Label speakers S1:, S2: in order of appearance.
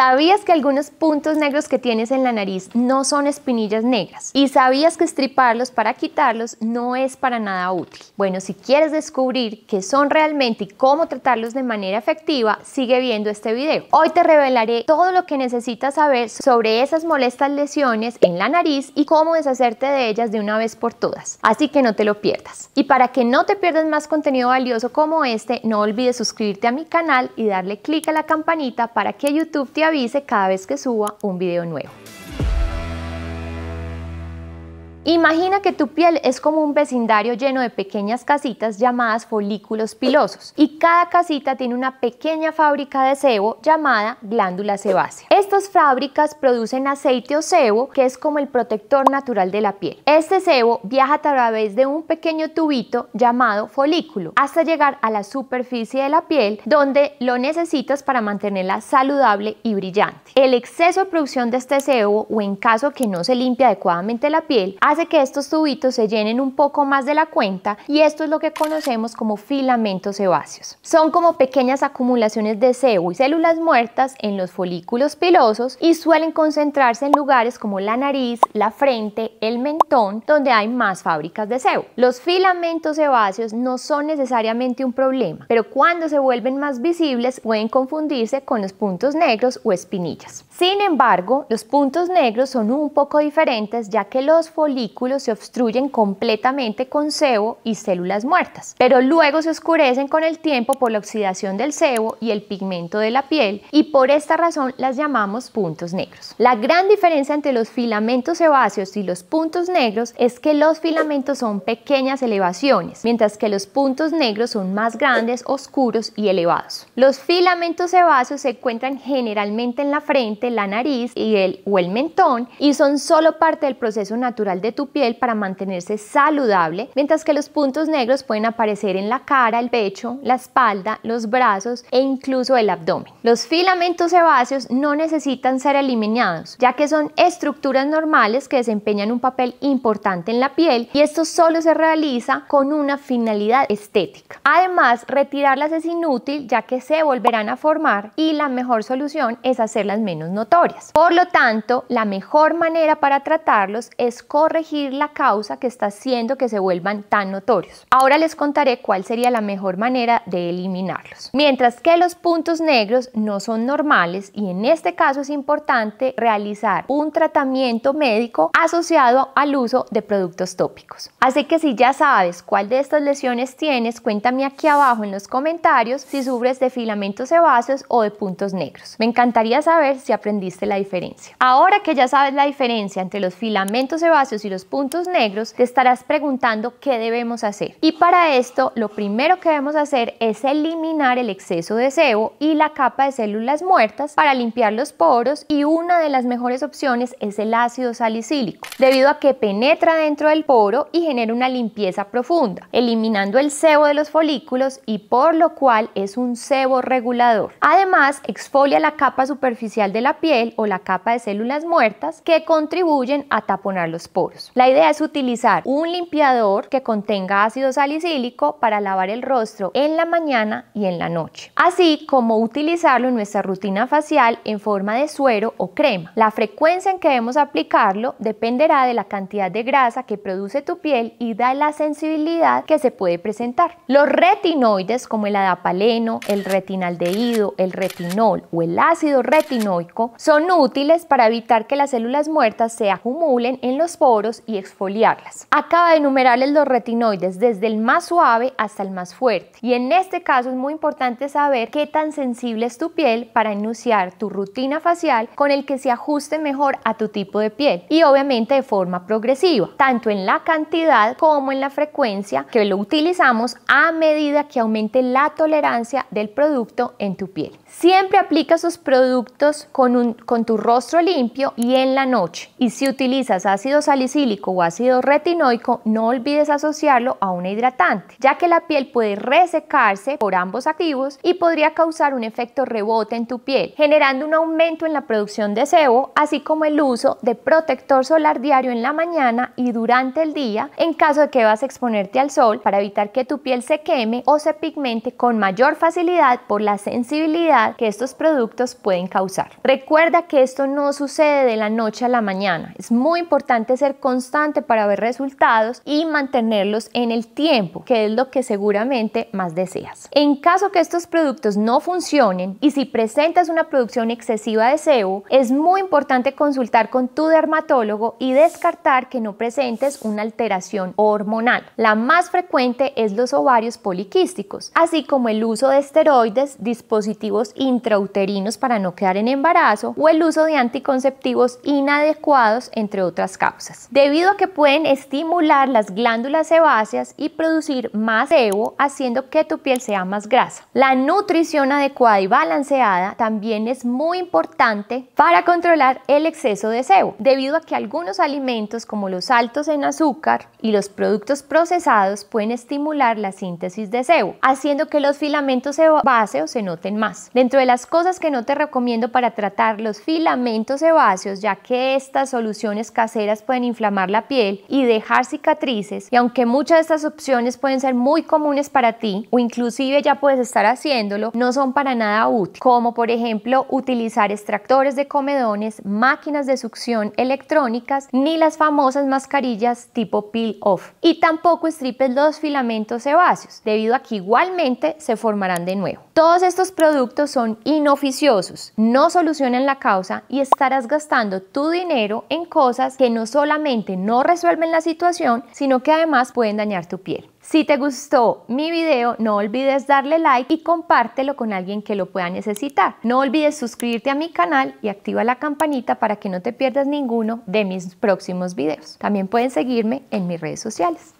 S1: ¿Sabías que algunos puntos negros que tienes en la nariz no son espinillas negras? ¿Y sabías que estriparlos para quitarlos no es para nada útil? Bueno, si quieres descubrir qué son realmente y cómo tratarlos de manera efectiva, sigue viendo este video. Hoy te revelaré todo lo que necesitas saber sobre esas molestas lesiones en la nariz y cómo deshacerte de ellas de una vez por todas. Así que no te lo pierdas. Y para que no te pierdas más contenido valioso como este, no olvides suscribirte a mi canal y darle clic a la campanita para que YouTube te avise cada vez que suba un video nuevo. Imagina que tu piel es como un vecindario lleno de pequeñas casitas llamadas folículos pilosos y cada casita tiene una pequeña fábrica de sebo llamada glándula sebácea. Estas fábricas producen aceite o sebo que es como el protector natural de la piel. Este sebo viaja a través de un pequeño tubito llamado folículo hasta llegar a la superficie de la piel donde lo necesitas para mantenerla saludable y brillante. El exceso de producción de este sebo o en caso que no se limpie adecuadamente la piel hace que estos tubitos se llenen un poco más de la cuenta y esto es lo que conocemos como filamentos sebáceos. Son como pequeñas acumulaciones de sebo y células muertas en los folículos pilosos y suelen concentrarse en lugares como la nariz, la frente, el mentón, donde hay más fábricas de sebo. Los filamentos sebáceos no son necesariamente un problema, pero cuando se vuelven más visibles pueden confundirse con los puntos negros o espinillas. Sin embargo, los puntos negros son un poco diferentes ya que los folículos se obstruyen completamente con sebo y células muertas, pero luego se oscurecen con el tiempo por la oxidación del sebo y el pigmento de la piel y por esta razón las llamamos puntos negros. La gran diferencia entre los filamentos sebáceos y los puntos negros es que los filamentos son pequeñas elevaciones, mientras que los puntos negros son más grandes, oscuros y elevados. Los filamentos sebáceos se encuentran generalmente en la frente, la nariz y el, o el mentón y son solo parte del proceso natural de tu piel para mantenerse saludable, mientras que los puntos negros pueden aparecer en la cara, el pecho, la espalda, los brazos e incluso el abdomen. Los filamentos sebáceos no necesitan ser eliminados, ya que son estructuras normales que desempeñan un papel importante en la piel y esto solo se realiza con una finalidad estética. Además, retirarlas es inútil ya que se volverán a formar y la mejor solución es hacerlas menos notorias. Por lo tanto, la mejor manera para tratarlos es corregir la causa que está haciendo que se vuelvan tan notorios. Ahora les contaré cuál sería la mejor manera de eliminarlos. Mientras que los puntos negros no son normales y en este caso es importante realizar un tratamiento médico asociado al uso de productos tópicos. Así que si ya sabes cuál de estas lesiones tienes, cuéntame aquí abajo en los comentarios si sufres de filamentos sebáceos o de puntos negros. Me encantaría saber si aprendiste la diferencia. Ahora que ya sabes la diferencia entre los filamentos sebáceos y los puntos negros, te estarás preguntando qué debemos hacer. Y para esto, lo primero que debemos hacer es eliminar el exceso de sebo y la capa de células muertas para limpiar los poros y una de las mejores opciones es el ácido salicílico, debido a que penetra dentro del poro y genera una limpieza profunda, eliminando el sebo de los folículos y por lo cual es un sebo regulador. Además, exfolia la capa superficial de la piel o la capa de células muertas que contribuyen a taponar los poros. La idea es utilizar un limpiador que contenga ácido salicílico para lavar el rostro en la mañana y en la noche, así como utilizarlo en nuestra rutina facial en forma de suero o crema. La frecuencia en que debemos aplicarlo dependerá de la cantidad de grasa que produce tu piel y de la sensibilidad que se puede presentar. Los retinoides como el adapaleno, el retinaldehído, el retinol o el ácido retinoico son útiles para evitar que las células muertas se acumulen en los poros y exfoliarlas. Acaba de enumerarles los retinoides desde el más suave hasta el más fuerte. Y en este caso es muy importante saber qué tan sensible es tu piel para enunciar tu rutina facial con el que se ajuste mejor a tu tipo de piel y obviamente de forma progresiva, tanto en la cantidad como en la frecuencia que lo utilizamos a medida que aumente la tolerancia del producto en tu piel. Siempre aplica sus productos con, con tu rostro limpio y en la noche. Y si utilizas ácido salicílico o ácido retinoico, no olvides asociarlo a un hidratante, ya que la piel puede resecarse por ambos activos y podría causar un efecto rebote en tu piel, generando un aumento en la producción de sebo, así como el uso de protector solar diario en la mañana y durante el día en caso de que vas a exponerte al sol para evitar que tu piel se queme o se pigmente con mayor facilidad por la sensibilidad que estos productos pueden causar. Recuerda que esto no sucede de la noche a la mañana, es muy importante ser constante para ver resultados y mantenerlos en el tiempo, que es lo que seguramente más deseas. En caso que estos productos no funcionen y si presentas una producción excesiva de sebo, es muy importante consultar con tu dermatólogo y descartar que no presentes una alteración hormonal. La más frecuente es los ovarios poliquísticos, así como el uso de esteroides, dispositivos intrauterinos para no quedar en embarazo o el uso de anticonceptivos inadecuados, entre otras causas debido a que pueden estimular las glándulas sebáceas y producir más sebo, haciendo que tu piel sea más grasa. La nutrición adecuada y balanceada también es muy importante para controlar el exceso de sebo, debido a que algunos alimentos como los altos en azúcar y los productos procesados pueden estimular la síntesis de sebo, haciendo que los filamentos sebáceos se noten más. Dentro de las cosas que no te recomiendo para tratar los filamentos sebáceos, ya que estas soluciones caseras pueden influir la piel y dejar cicatrices, y aunque muchas de estas opciones pueden ser muy comunes para ti o inclusive ya puedes estar haciéndolo, no son para nada útiles, como por ejemplo utilizar extractores de comedones, máquinas de succión electrónicas, ni las famosas mascarillas tipo peel off. Y tampoco estripes los filamentos sebáceos, debido a que igualmente se formarán de nuevo. Todos estos productos son inoficiosos, no solucionan la causa y estarás gastando tu dinero en cosas que no solamente no resuelven la situación, sino que además pueden dañar tu piel. Si te gustó mi video, no olvides darle like y compártelo con alguien que lo pueda necesitar. No olvides suscribirte a mi canal y activa la campanita para que no te pierdas ninguno de mis próximos videos. También pueden seguirme en mis redes sociales.